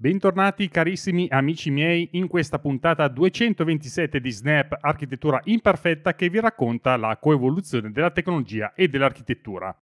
Bentornati carissimi amici miei in questa puntata 227 di Snap Architettura Imperfetta che vi racconta la coevoluzione della tecnologia e dell'architettura.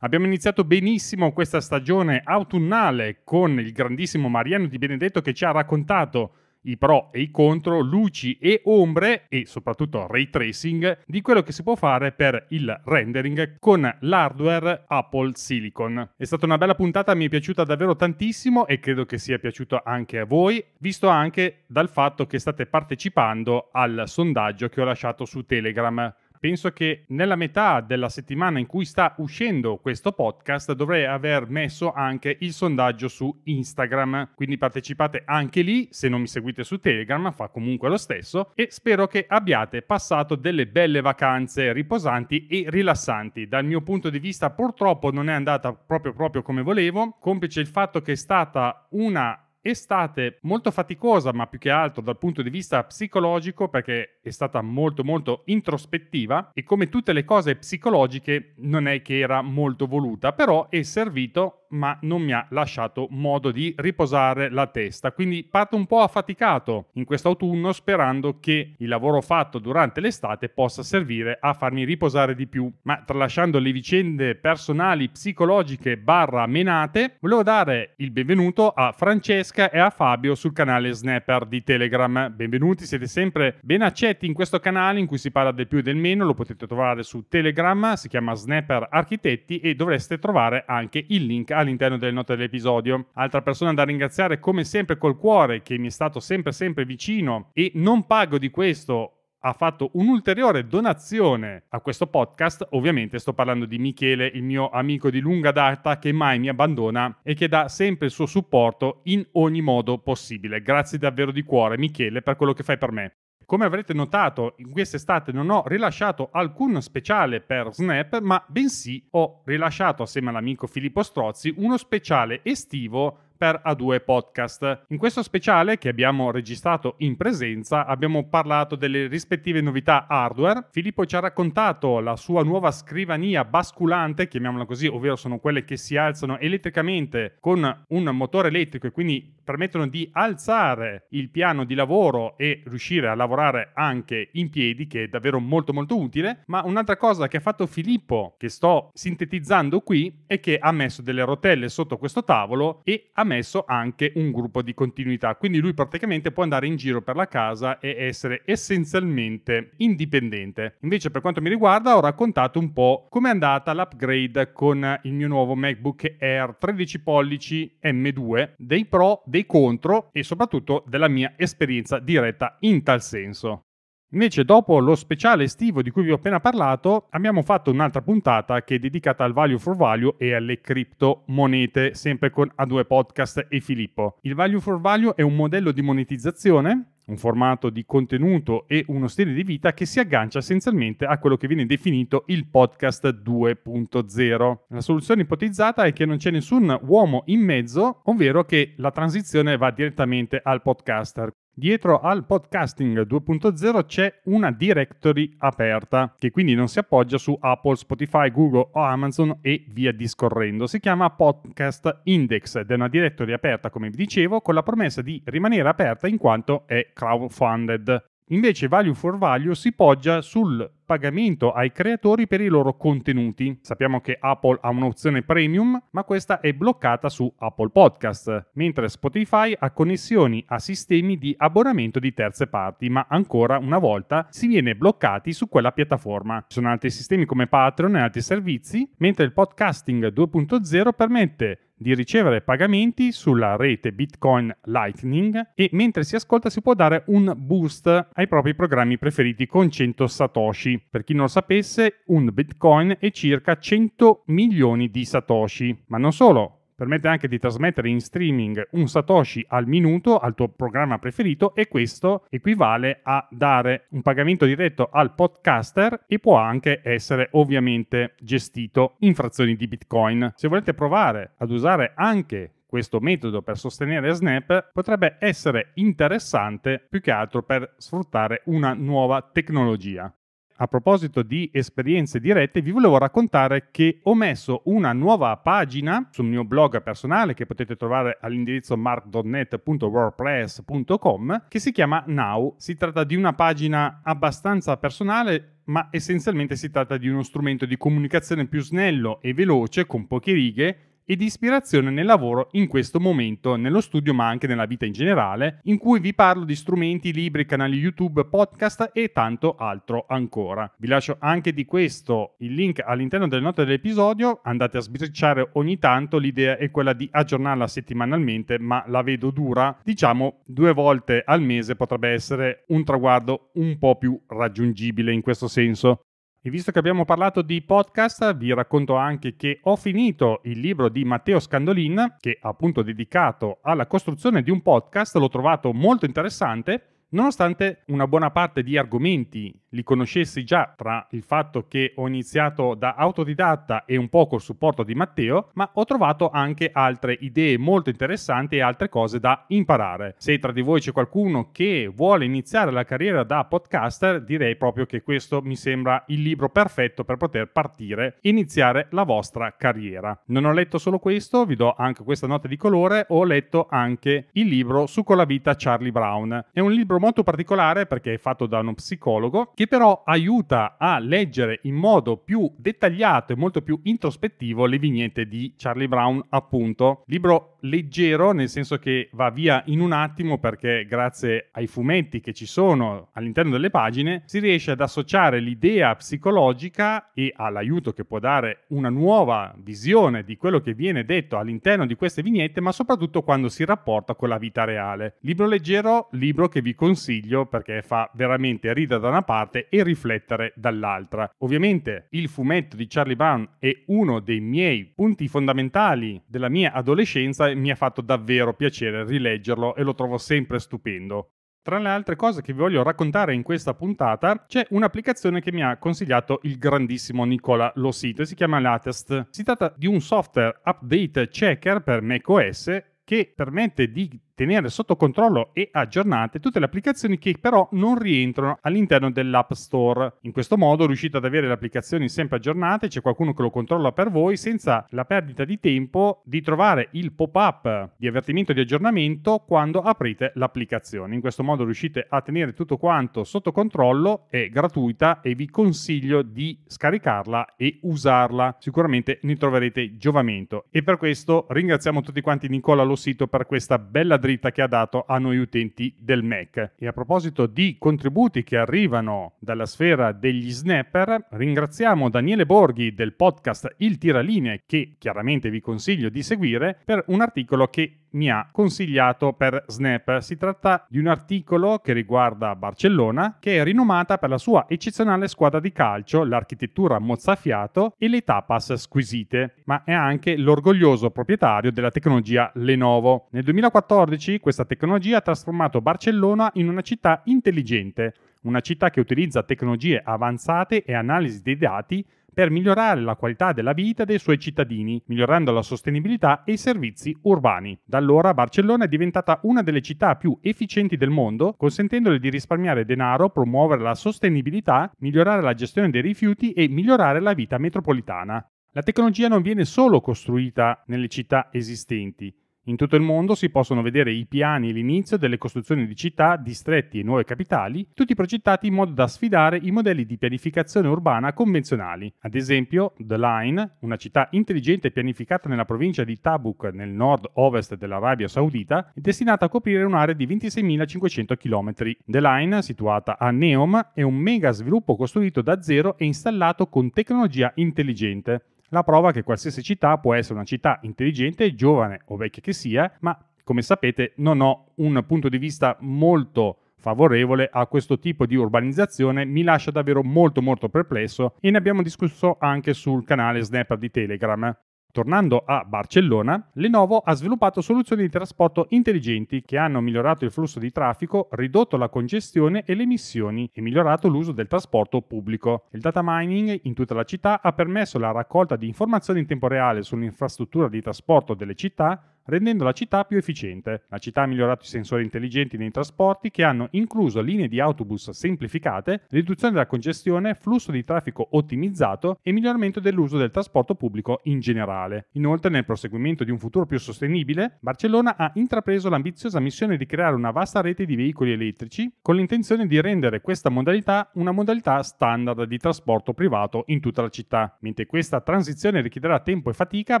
Abbiamo iniziato benissimo questa stagione autunnale con il grandissimo Mariano Di Benedetto che ci ha raccontato i pro e i contro, luci e ombre e soprattutto ray tracing di quello che si può fare per il rendering con l'hardware Apple Silicon. È stata una bella puntata, mi è piaciuta davvero tantissimo e credo che sia piaciuto anche a voi, visto anche dal fatto che state partecipando al sondaggio che ho lasciato su Telegram penso che nella metà della settimana in cui sta uscendo questo podcast dovrei aver messo anche il sondaggio su Instagram, quindi partecipate anche lì, se non mi seguite su Telegram fa comunque lo stesso e spero che abbiate passato delle belle vacanze riposanti e rilassanti. Dal mio punto di vista purtroppo non è andata proprio proprio come volevo, complice il fatto che è stata una estate molto faticosa, ma più che altro dal punto di vista psicologico, perché è stata molto molto introspettiva e come tutte le cose psicologiche non è che era molto voluta, però è servito ma non mi ha lasciato modo di riposare la testa. Quindi parto un po' affaticato in quest'autunno sperando che il lavoro fatto durante l'estate possa servire a farmi riposare di più. Ma tralasciando le vicende personali, psicologiche, barra menate, volevo dare il benvenuto a Francesca e a Fabio sul canale Snapper di Telegram. Benvenuti, siete sempre ben accetti in questo canale in cui si parla del più e del meno, lo potete trovare su Telegram, si chiama Snapper Architetti e dovreste trovare anche il link a all'interno delle note dell'episodio. Altra persona da ringraziare come sempre col cuore che mi è stato sempre sempre vicino e non pago di questo ha fatto un'ulteriore donazione a questo podcast. Ovviamente sto parlando di Michele, il mio amico di lunga data che mai mi abbandona e che dà sempre il suo supporto in ogni modo possibile. Grazie davvero di cuore Michele per quello che fai per me. Come avrete notato, in quest'estate non ho rilasciato alcun speciale per Snap, ma bensì ho rilasciato assieme all'amico Filippo Strozzi uno speciale estivo per A2 Podcast. In questo speciale che abbiamo registrato in presenza abbiamo parlato delle rispettive novità hardware. Filippo ci ha raccontato la sua nuova scrivania basculante, chiamiamola così, ovvero sono quelle che si alzano elettricamente con un motore elettrico e quindi permettono di alzare il piano di lavoro e riuscire a lavorare anche in piedi, che è davvero molto molto utile. Ma un'altra cosa che ha fatto Filippo, che sto sintetizzando qui, è che ha messo delle rotelle sotto questo tavolo e ha messo permesso anche un gruppo di continuità. Quindi lui praticamente può andare in giro per la casa e essere essenzialmente indipendente. Invece per quanto mi riguarda ho raccontato un po' com'è andata l'upgrade con il mio nuovo MacBook Air 13 pollici M2, dei pro, dei contro e soprattutto della mia esperienza diretta in tal senso. Invece, dopo lo speciale estivo di cui vi ho appena parlato, abbiamo fatto un'altra puntata che è dedicata al value for value e alle criptomonete, sempre con A2 Podcast e Filippo. Il value for value è un modello di monetizzazione un formato di contenuto e uno stile di vita che si aggancia essenzialmente a quello che viene definito il podcast 2.0. La soluzione ipotizzata è che non c'è nessun uomo in mezzo, ovvero che la transizione va direttamente al podcaster. Dietro al podcasting 2.0 c'è una directory aperta che quindi non si appoggia su Apple, Spotify, Google o Amazon e via discorrendo. Si chiama Podcast Index ed è una directory aperta, come vi dicevo, con la promessa di rimanere aperta in quanto è crowdfunded. Invece Value for Value si poggia sul pagamento ai creatori per i loro contenuti. Sappiamo che Apple ha un'opzione premium, ma questa è bloccata su Apple Podcast, mentre Spotify ha connessioni a sistemi di abbonamento di terze parti, ma ancora una volta si viene bloccati su quella piattaforma. Ci sono altri sistemi come Patreon e altri servizi, mentre il podcasting 2.0 permette di ricevere pagamenti sulla rete Bitcoin Lightning e mentre si ascolta si può dare un boost ai propri programmi preferiti con 100 satoshi per chi non lo sapesse, un bitcoin è circa 100 milioni di satoshi. Ma non solo, permette anche di trasmettere in streaming un Satoshi al minuto al tuo programma preferito e questo equivale a dare un pagamento diretto al podcaster e può anche essere ovviamente gestito in frazioni di Bitcoin. Se volete provare ad usare anche questo metodo per sostenere Snap potrebbe essere interessante più che altro per sfruttare una nuova tecnologia a proposito di esperienze dirette, vi volevo raccontare che ho messo una nuova pagina sul mio blog personale che potete trovare all'indirizzo mark.net.wordpress.com che si chiama Now. Si tratta di una pagina abbastanza personale ma essenzialmente si tratta di uno strumento di comunicazione più snello e veloce con poche righe e di ispirazione nel lavoro in questo momento, nello studio ma anche nella vita in generale, in cui vi parlo di strumenti, libri, canali YouTube, podcast e tanto altro ancora. Vi lascio anche di questo il link all'interno delle note dell'episodio, andate a sbirciare ogni tanto, l'idea è quella di aggiornarla settimanalmente, ma la vedo dura, diciamo due volte al mese potrebbe essere un traguardo un po' più raggiungibile in questo senso. E visto che abbiamo parlato di podcast, vi racconto anche che ho finito il libro di Matteo Scandolin, che è appunto dedicato alla costruzione di un podcast, l'ho trovato molto interessante Nonostante una buona parte di argomenti li conoscessi già tra il fatto che ho iniziato da autodidatta e un po' col supporto di Matteo, ma ho trovato anche altre idee molto interessanti e altre cose da imparare. Se tra di voi c'è qualcuno che vuole iniziare la carriera da podcaster, direi proprio che questo mi sembra il libro perfetto per poter partire e iniziare la vostra carriera. Non ho letto solo questo, vi do anche questa nota di colore, ho letto anche il libro Su con la vita Charlie Brown. È un libro molto particolare perché è fatto da uno psicologo che però aiuta a leggere in modo più dettagliato e molto più introspettivo le vignette di Charlie Brown, appunto. Libro leggero nel senso che va via in un attimo perché grazie ai fumetti che ci sono all'interno delle pagine si riesce ad associare l'idea psicologica e all'aiuto che può dare una nuova visione di quello che viene detto all'interno di queste vignette ma soprattutto quando si rapporta con la vita reale. Libro leggero, libro che vi consiglio perché fa veramente ridere da una parte e riflettere dall'altra. Ovviamente il fumetto di Charlie Brown è uno dei miei punti fondamentali della mia adolescenza mi ha fatto davvero piacere rileggerlo e lo trovo sempre stupendo. Tra le altre cose che vi voglio raccontare in questa puntata, c'è un'applicazione che mi ha consigliato il grandissimo Nicola Losito, si chiama Latest. Si tratta di un software update checker per macOS che permette di tenere sotto controllo e aggiornate tutte le applicazioni che però non rientrano all'interno dell'App Store. In questo modo riuscite ad avere le applicazioni sempre aggiornate, c'è qualcuno che lo controlla per voi senza la perdita di tempo di trovare il pop-up di avvertimento di aggiornamento quando aprite l'applicazione. In questo modo riuscite a tenere tutto quanto sotto controllo, è gratuita e vi consiglio di scaricarla e usarla. Sicuramente ne troverete giovamento. E per questo ringraziamo tutti quanti Nicola Lo Sito per questa bella dritta dritta che ha dato a noi utenti del Mac. E a proposito di contributi che arrivano dalla sfera degli snapper, ringraziamo Daniele Borghi del podcast Il Tiraline che chiaramente vi consiglio di seguire per un articolo che mi ha consigliato per Snap. Si tratta di un articolo che riguarda Barcellona, che è rinomata per la sua eccezionale squadra di calcio, l'architettura mozzafiato e le tapas squisite, ma è anche l'orgoglioso proprietario della tecnologia Lenovo. Nel 2014 questa tecnologia ha trasformato Barcellona in una città intelligente, una città che utilizza tecnologie avanzate e analisi dei dati per migliorare la qualità della vita dei suoi cittadini, migliorando la sostenibilità e i servizi urbani. Da allora Barcellona è diventata una delle città più efficienti del mondo, consentendole di risparmiare denaro, promuovere la sostenibilità, migliorare la gestione dei rifiuti e migliorare la vita metropolitana. La tecnologia non viene solo costruita nelle città esistenti, in tutto il mondo si possono vedere i piani e l'inizio delle costruzioni di città, distretti e nuove capitali, tutti progettati in modo da sfidare i modelli di pianificazione urbana convenzionali. Ad esempio, The Line, una città intelligente pianificata nella provincia di Tabuk nel nord-ovest dell'Arabia Saudita, è destinata a coprire un'area di 26.500 km. The Line, situata a Neom, è un mega sviluppo costruito da zero e installato con tecnologia intelligente. La prova che qualsiasi città può essere una città intelligente, giovane o vecchia che sia, ma come sapete non ho un punto di vista molto favorevole a questo tipo di urbanizzazione mi lascia davvero molto molto perplesso e ne abbiamo discusso anche sul canale Snapper di Telegram. Tornando a Barcellona, Lenovo ha sviluppato soluzioni di trasporto intelligenti che hanno migliorato il flusso di traffico, ridotto la congestione e le emissioni e migliorato l'uso del trasporto pubblico. Il data mining in tutta la città ha permesso la raccolta di informazioni in tempo reale sull'infrastruttura di trasporto delle città, rendendo la città più efficiente. La città ha migliorato i sensori intelligenti nei trasporti che hanno incluso linee di autobus semplificate, riduzione della congestione, flusso di traffico ottimizzato e miglioramento dell'uso del trasporto pubblico in generale. Inoltre, nel proseguimento di un futuro più sostenibile, Barcellona ha intrapreso l'ambiziosa missione di creare una vasta rete di veicoli elettrici con l'intenzione di rendere questa modalità una modalità standard di trasporto privato in tutta la città. Mentre questa transizione richiederà tempo e fatica,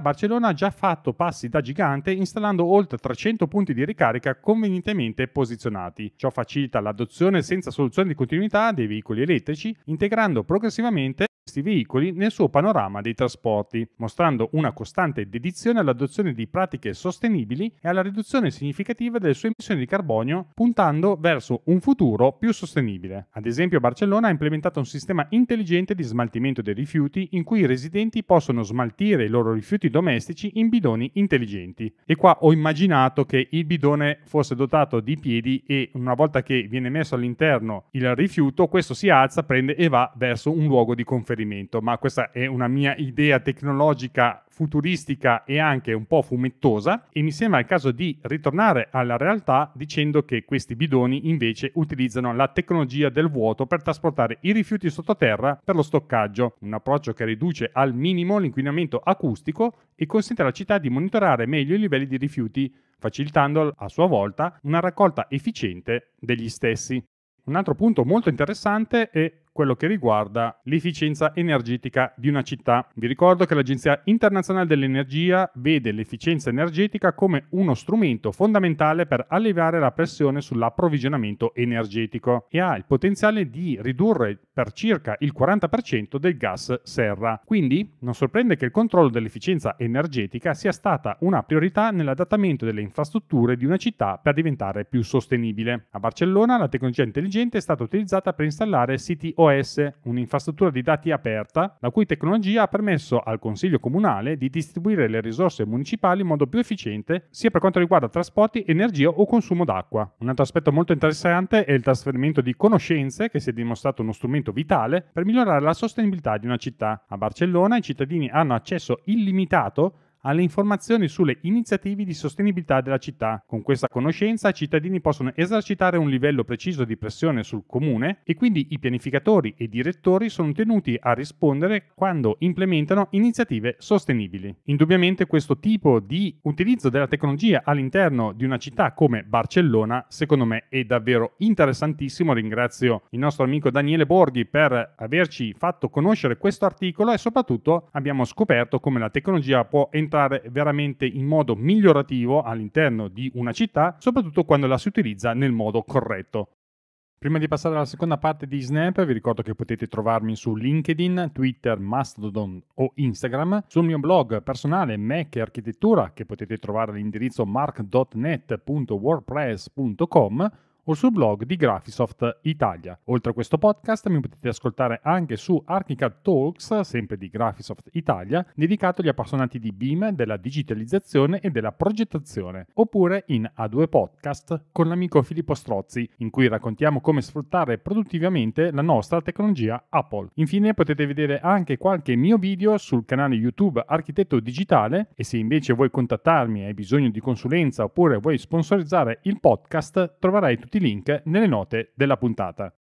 Barcellona ha già fatto passi da gigante installando oltre 300 punti di ricarica convenientemente posizionati. Ciò facilita l'adozione senza soluzione di continuità dei veicoli elettrici, integrando progressivamente questi veicoli nel suo panorama dei trasporti, mostrando una costante dedizione all'adozione di pratiche sostenibili e alla riduzione significativa delle sue emissioni di carbonio, puntando verso un futuro più sostenibile. Ad esempio Barcellona ha implementato un sistema intelligente di smaltimento dei rifiuti in cui i residenti possono smaltire i loro rifiuti domestici in bidoni intelligenti. E qua ho immaginato che il bidone fosse dotato di piedi e una volta che viene messo all'interno il rifiuto, questo si alza, prende e va verso un luogo di conferimento. Ma questa è una mia idea tecnologica futuristica e anche un po' fumettosa e mi sembra il caso di ritornare alla realtà dicendo che questi bidoni invece utilizzano la tecnologia del vuoto per trasportare i rifiuti sottoterra per lo stoccaggio, un approccio che riduce al minimo l'inquinamento acustico e consente alla città di monitorare meglio i livelli di rifiuti, facilitando a sua volta una raccolta efficiente degli stessi. Un altro punto molto interessante è quello che riguarda l'efficienza energetica di una città. Vi ricordo che l'Agenzia internazionale dell'energia vede l'efficienza energetica come uno strumento fondamentale per alleviare la pressione sull'approvvigionamento energetico e ha il potenziale di ridurre per circa il 40% del gas serra. Quindi non sorprende che il controllo dell'efficienza energetica sia stata una priorità nell'adattamento delle infrastrutture di una città per diventare più sostenibile. A Barcellona la tecnologia intelligente è stata utilizzata per installare siti OS, un'infrastruttura di dati aperta, la cui tecnologia ha permesso al Consiglio Comunale di distribuire le risorse municipali in modo più efficiente sia per quanto riguarda trasporti, energia o consumo d'acqua. Un altro aspetto molto interessante è il trasferimento di conoscenze che si è dimostrato uno strumento vitale per migliorare la sostenibilità di una città. A Barcellona i cittadini hanno accesso illimitato alle informazioni sulle iniziative di sostenibilità della città. Con questa conoscenza i cittadini possono esercitare un livello preciso di pressione sul comune e quindi i pianificatori e i direttori sono tenuti a rispondere quando implementano iniziative sostenibili. Indubbiamente questo tipo di utilizzo della tecnologia all'interno di una città come Barcellona secondo me è davvero interessantissimo. Ringrazio il nostro amico Daniele Borghi per averci fatto conoscere questo articolo e soprattutto abbiamo scoperto come la tecnologia può entrare entrare veramente in modo migliorativo all'interno di una città, soprattutto quando la si utilizza nel modo corretto. Prima di passare alla seconda parte di Snap, vi ricordo che potete trovarmi su LinkedIn, Twitter, Mastodon o Instagram, sul mio blog personale Mac e Architettura, che potete trovare all'indirizzo mark.net.wordpress.com o sul blog di Graphisoft Italia. Oltre a questo podcast mi potete ascoltare anche su Archicad Talks, sempre di Graphisoft Italia, dedicato agli appassionati di BIM, della digitalizzazione e della progettazione, oppure in A2 Podcast con l'amico Filippo Strozzi, in cui raccontiamo come sfruttare produttivamente la nostra tecnologia Apple. Infine potete vedere anche qualche mio video sul canale YouTube Architetto Digitale e se invece vuoi contattarmi e hai bisogno di consulenza oppure vuoi sponsorizzare il podcast, troverai tutti tutti i link nelle note della puntata.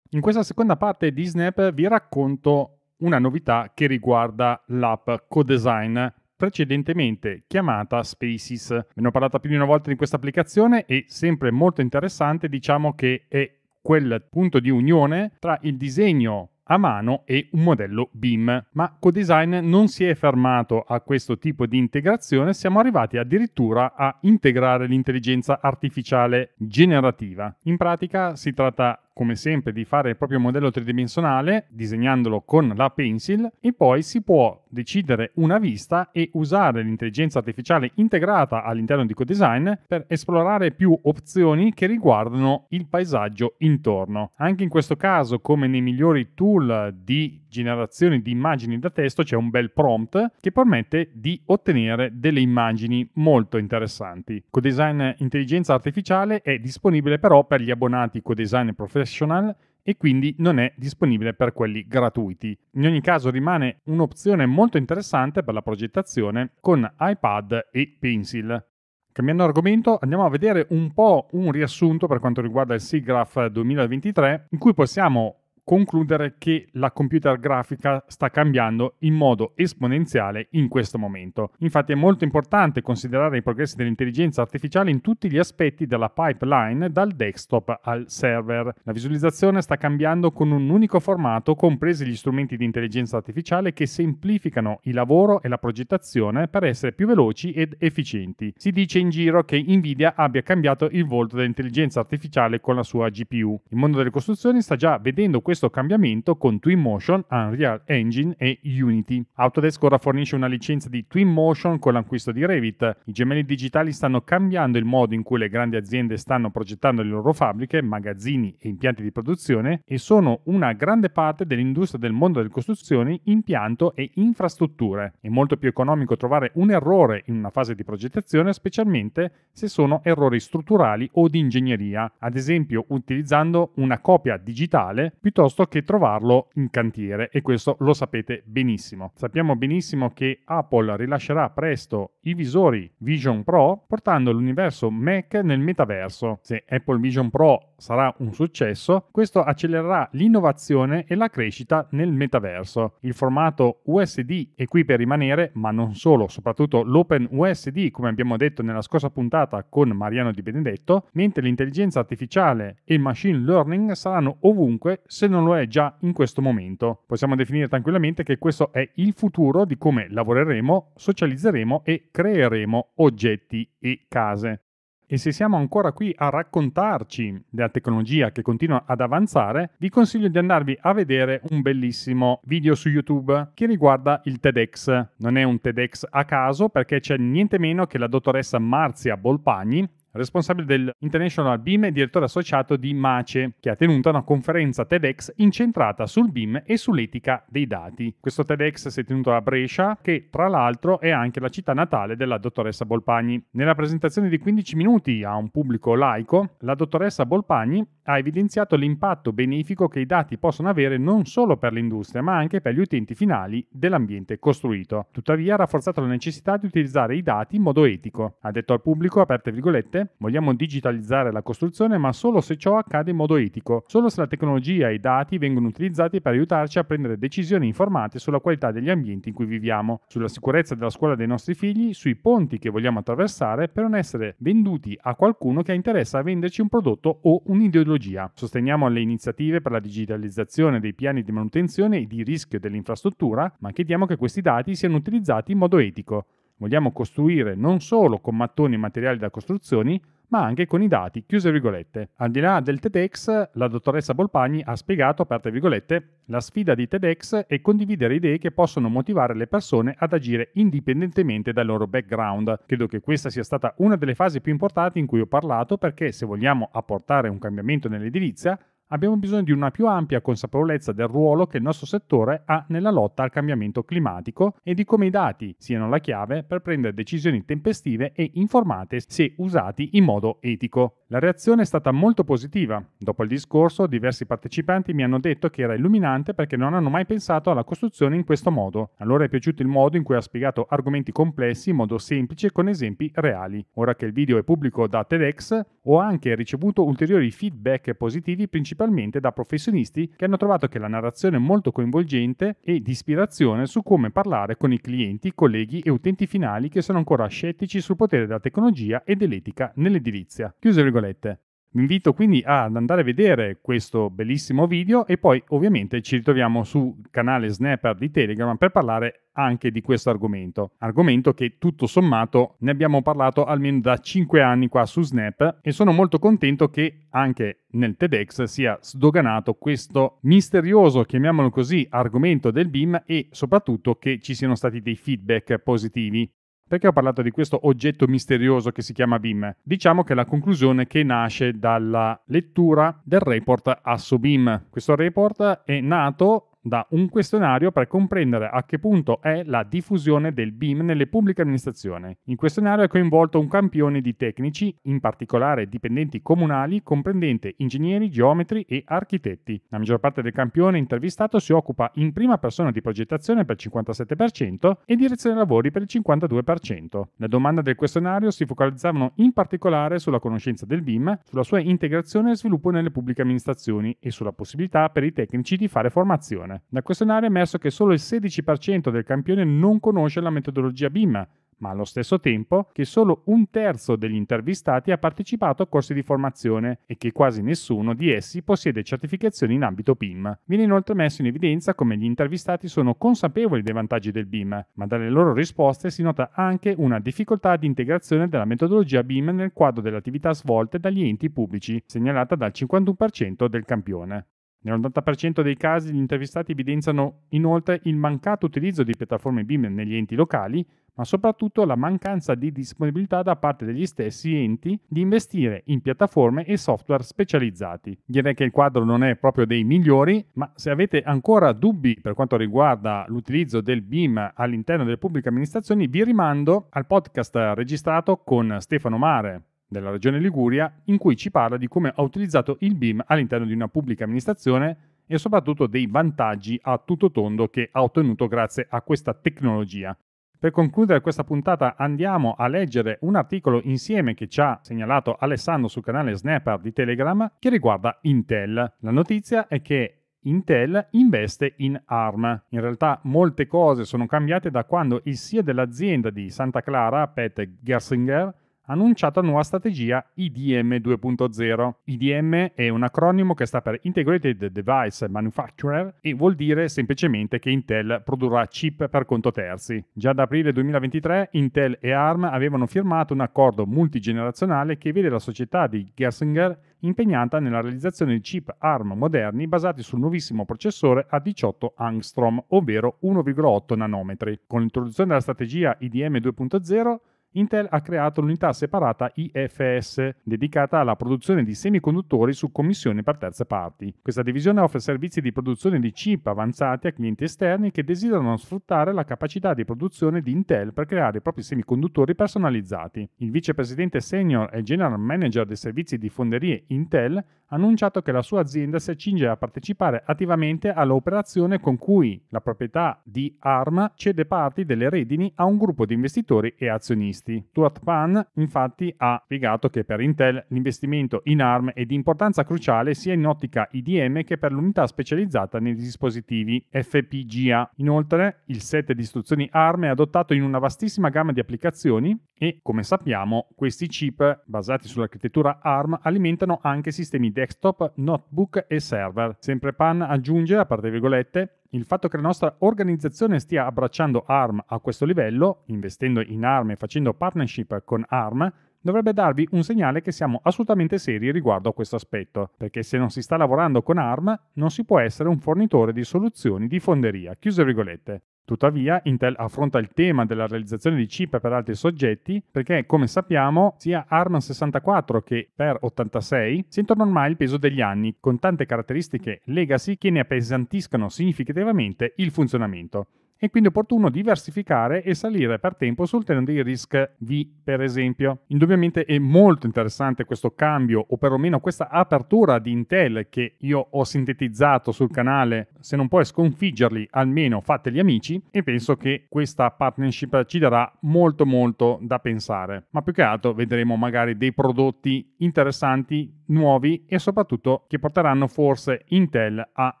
In questa seconda parte di Snap vi racconto una novità che riguarda l'app Codesign precedentemente chiamata Spaces. Ve ne ho parlato più di una volta di questa applicazione e sempre molto interessante, diciamo che è quel punto di unione tra il disegno a mano e un modello BIM. Ma Codesign non si è fermato a questo tipo di integrazione, siamo arrivati addirittura a integrare l'intelligenza artificiale generativa. In pratica si tratta come sempre, di fare il proprio modello tridimensionale, disegnandolo con la pencil, e poi si può decidere una vista e usare l'intelligenza artificiale integrata all'interno di CoDesign per esplorare più opzioni che riguardano il paesaggio intorno. Anche in questo caso, come nei migliori tool di generazione di immagini da testo c'è un bel prompt che permette di ottenere delle immagini molto interessanti. Codesign Intelligenza Artificiale è disponibile però per gli abbonati Codesign Professional e quindi non è disponibile per quelli gratuiti. In ogni caso rimane un'opzione molto interessante per la progettazione con iPad e Pencil. Cambiando argomento, andiamo a vedere un po' un riassunto per quanto riguarda il SIGGRAPH 2023, in cui possiamo concludere che la computer grafica sta cambiando in modo esponenziale in questo momento. Infatti è molto importante considerare i progressi dell'intelligenza artificiale in tutti gli aspetti della pipeline dal desktop al server. La visualizzazione sta cambiando con un unico formato, compresi gli strumenti di intelligenza artificiale che semplificano il lavoro e la progettazione per essere più veloci ed efficienti. Si dice in giro che Nvidia abbia cambiato il volto dell'intelligenza artificiale con la sua GPU. Il mondo delle costruzioni sta già vedendo questo questo cambiamento con Twinmotion, Unreal Engine e Unity. Autodesk ora fornisce una licenza di Twinmotion con l'acquisto di Revit. I gemelli digitali stanno cambiando il modo in cui le grandi aziende stanno progettando le loro fabbriche, magazzini e impianti di produzione e sono una grande parte dell'industria del mondo delle costruzioni, impianto e infrastrutture. È molto più economico trovare un errore in una fase di progettazione, specialmente se sono errori strutturali o di ingegneria, ad esempio utilizzando una copia digitale piuttosto piuttosto che trovarlo in cantiere e questo lo sapete benissimo. Sappiamo benissimo che Apple rilascerà presto i visori Vision Pro portando l'universo Mac nel metaverso. Se Apple Vision Pro sarà un successo, questo accelererà l'innovazione e la crescita nel metaverso. Il formato USD è qui per rimanere, ma non solo, soprattutto l'Open USD, come abbiamo detto nella scorsa puntata con Mariano Di Benedetto, mentre l'intelligenza artificiale e il machine learning saranno ovunque se non lo è già in questo momento. Possiamo definire tranquillamente che questo è il futuro di come lavoreremo, socializzeremo e creeremo oggetti e case. E se siamo ancora qui a raccontarci della tecnologia che continua ad avanzare, vi consiglio di andarvi a vedere un bellissimo video su YouTube che riguarda il TEDx. Non è un TEDx a caso perché c'è niente meno che la dottoressa Marzia Bolpagni responsabile dell'International BIM e direttore associato di MACE, che ha tenuto una conferenza TEDx incentrata sul BIM e sull'etica dei dati. Questo TEDx si è tenuto a Brescia, che tra l'altro è anche la città natale della dottoressa Bolpagni. Nella presentazione di 15 minuti a un pubblico laico, la dottoressa Bolpagni ha evidenziato l'impatto benefico che i dati possono avere non solo per l'industria, ma anche per gli utenti finali dell'ambiente costruito. Tuttavia ha rafforzato la necessità di utilizzare i dati in modo etico. Ha detto al pubblico, aperte virgolette, vogliamo digitalizzare la costruzione, ma solo se ciò accade in modo etico, solo se la tecnologia e i dati vengono utilizzati per aiutarci a prendere decisioni informate sulla qualità degli ambienti in cui viviamo, sulla sicurezza della scuola dei nostri figli, sui ponti che vogliamo attraversare per non essere venduti a qualcuno che ha interesse a venderci un prodotto o un'ideologia tecnologia. Sosteniamo le iniziative per la digitalizzazione dei piani di manutenzione e di rischio dell'infrastruttura, ma chiediamo che questi dati siano utilizzati in modo etico. Vogliamo costruire non solo con mattoni e materiali da costruzioni, ma anche con i dati, chiuse virgolette. Al di là del TEDx, la dottoressa Bolpagni ha spiegato, aperte virgolette, la sfida di TEDx è condividere idee che possono motivare le persone ad agire indipendentemente dal loro background. Credo che questa sia stata una delle fasi più importanti in cui ho parlato perché se vogliamo apportare un cambiamento nell'edilizia, abbiamo bisogno di una più ampia consapevolezza del ruolo che il nostro settore ha nella lotta al cambiamento climatico e di come i dati siano la chiave per prendere decisioni tempestive e informate se usati in modo etico. La reazione è stata molto positiva. Dopo il discorso, diversi partecipanti mi hanno detto che era illuminante perché non hanno mai pensato alla costruzione in questo modo. Allora è piaciuto il modo in cui ha spiegato argomenti complessi in modo semplice e con esempi reali. Ora che il video è pubblico da TEDx, ho anche ricevuto ulteriori feedback positivi principalmente principalmente da professionisti che hanno trovato che la narrazione è molto coinvolgente e di ispirazione su come parlare con i clienti, colleghi e utenti finali che sono ancora scettici sul potere della tecnologia e dell'etica nell'edilizia. Chiuse virgolette. Vi invito quindi ad andare a vedere questo bellissimo video e poi ovviamente ci ritroviamo sul canale Snapper di Telegram per parlare anche di questo argomento. Argomento che tutto sommato ne abbiamo parlato almeno da 5 anni qua su Snap e sono molto contento che anche nel TEDx sia sdoganato questo misterioso, chiamiamolo così, argomento del BIM e soprattutto che ci siano stati dei feedback positivi. Perché ho parlato di questo oggetto misterioso che si chiama BIM? Diciamo che è la conclusione che nasce dalla lettura del report Assobim. Questo report è nato da un questionario per comprendere a che punto è la diffusione del BIM nelle pubbliche amministrazioni. In questionario è coinvolto un campione di tecnici, in particolare dipendenti comunali, comprendente ingegneri, geometri e architetti. La maggior parte del campione intervistato si occupa in prima persona di progettazione per il 57% e direzione lavori per il 52%. Le domande del questionario si focalizzavano in particolare sulla conoscenza del BIM, sulla sua integrazione e sviluppo nelle pubbliche amministrazioni e sulla possibilità per i tecnici di fare formazione questionare. Dal questionario è emerso che solo il 16% del campione non conosce la metodologia BIM, ma allo stesso tempo che solo un terzo degli intervistati ha partecipato a corsi di formazione e che quasi nessuno di essi possiede certificazioni in ambito BIM. Viene inoltre messo in evidenza come gli intervistati sono consapevoli dei vantaggi del BIM, ma dalle loro risposte si nota anche una difficoltà di integrazione della metodologia BIM nel quadro delle attività svolte dagli enti pubblici, segnalata dal 51% del campione. Nell'80% dei casi gli intervistati evidenziano inoltre il mancato utilizzo di piattaforme BIM negli enti locali, ma soprattutto la mancanza di disponibilità da parte degli stessi enti di investire in piattaforme e software specializzati. Direi che il quadro non è proprio dei migliori, ma se avete ancora dubbi per quanto riguarda l'utilizzo del BIM all'interno delle pubbliche amministrazioni, vi rimando al podcast registrato con Stefano Mare della regione Liguria, in cui ci parla di come ha utilizzato il BIM all'interno di una pubblica amministrazione e soprattutto dei vantaggi a tutto tondo che ha ottenuto grazie a questa tecnologia. Per concludere questa puntata andiamo a leggere un articolo insieme che ci ha segnalato Alessandro sul canale Snapper di Telegram che riguarda Intel. La notizia è che Intel investe in ARM. In realtà molte cose sono cambiate da quando il CEO dell'azienda di Santa Clara, Pat Gersinger, annunciato la nuova strategia IDM 2.0. IDM è un acronimo che sta per Integrated Device Manufacturer e vuol dire semplicemente che Intel produrrà chip per conto terzi. Già ad aprile 2023 Intel e ARM avevano firmato un accordo multigenerazionale che vede la società di Gersinger impegnata nella realizzazione di chip ARM moderni basati sul nuovissimo processore a 18 angstrom, ovvero 1,8 nanometri. Con l'introduzione della strategia IDM 2.0 Intel ha creato l'unità separata IFS, dedicata alla produzione di semiconduttori su commissioni per terze parti. Questa divisione offre servizi di produzione di chip avanzati a clienti esterni che desiderano sfruttare la capacità di produzione di Intel per creare i propri semiconduttori personalizzati. Il vicepresidente senior e general manager dei servizi di fonderie Intel ha annunciato che la sua azienda si accinge a partecipare attivamente all'operazione con cui la proprietà di ARM cede parti delle redini a un gruppo di investitori e azionisti acquisti. Stuart Pan infatti ha spiegato che per Intel l'investimento in ARM è di importanza cruciale sia in ottica IDM che per l'unità specializzata nei dispositivi FPGA. Inoltre il set di istruzioni ARM è adottato in una vastissima gamma di applicazioni e come sappiamo questi chip basati sull'architettura ARM alimentano anche sistemi desktop, notebook e server. Sempre Pan aggiunge, a parte virgolette, il fatto che la nostra organizzazione stia abbracciando ARM a questo livello, investendo in ARM e facendo partnership con ARM, dovrebbe darvi un segnale che siamo assolutamente seri riguardo a questo aspetto, perché se non si sta lavorando con ARM non si può essere un fornitore di soluzioni di fonderia. Chiuse virgolette. Tuttavia, Intel affronta il tema della realizzazione di chip per altri soggetti perché, come sappiamo, sia ARM64 che PER86 sentono ormai il peso degli anni, con tante caratteristiche legacy che ne appesantiscono significativamente il funzionamento. È quindi opportuno diversificare e salire per tempo sul terreno dei risk V, per esempio. Indubbiamente è molto interessante questo cambio, o perlomeno questa apertura di Intel che io ho sintetizzato sul canale. Se non puoi sconfiggerli, almeno fateli amici. E penso che questa partnership ci darà molto molto da pensare. Ma più che altro vedremo magari dei prodotti interessanti nuovi e soprattutto che porteranno forse Intel a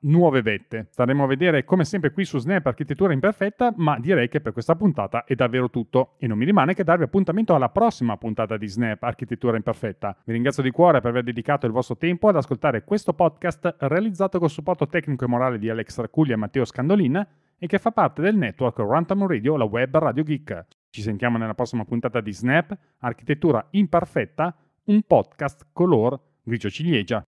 nuove vette. Staremo a vedere come sempre qui su Snap Architettura Imperfetta, ma direi che per questa puntata è davvero tutto e non mi rimane che darvi appuntamento alla prossima puntata di Snap Architettura Imperfetta. Vi ringrazio di cuore per aver dedicato il vostro tempo ad ascoltare questo podcast realizzato col supporto tecnico e morale di Alex Racuglia e Matteo Scandolin e che fa parte del network Rantam Radio, la web Radio Geek. Ci sentiamo nella prossima puntata di Snap Architettura Imperfetta un podcast color grigio ciliegia.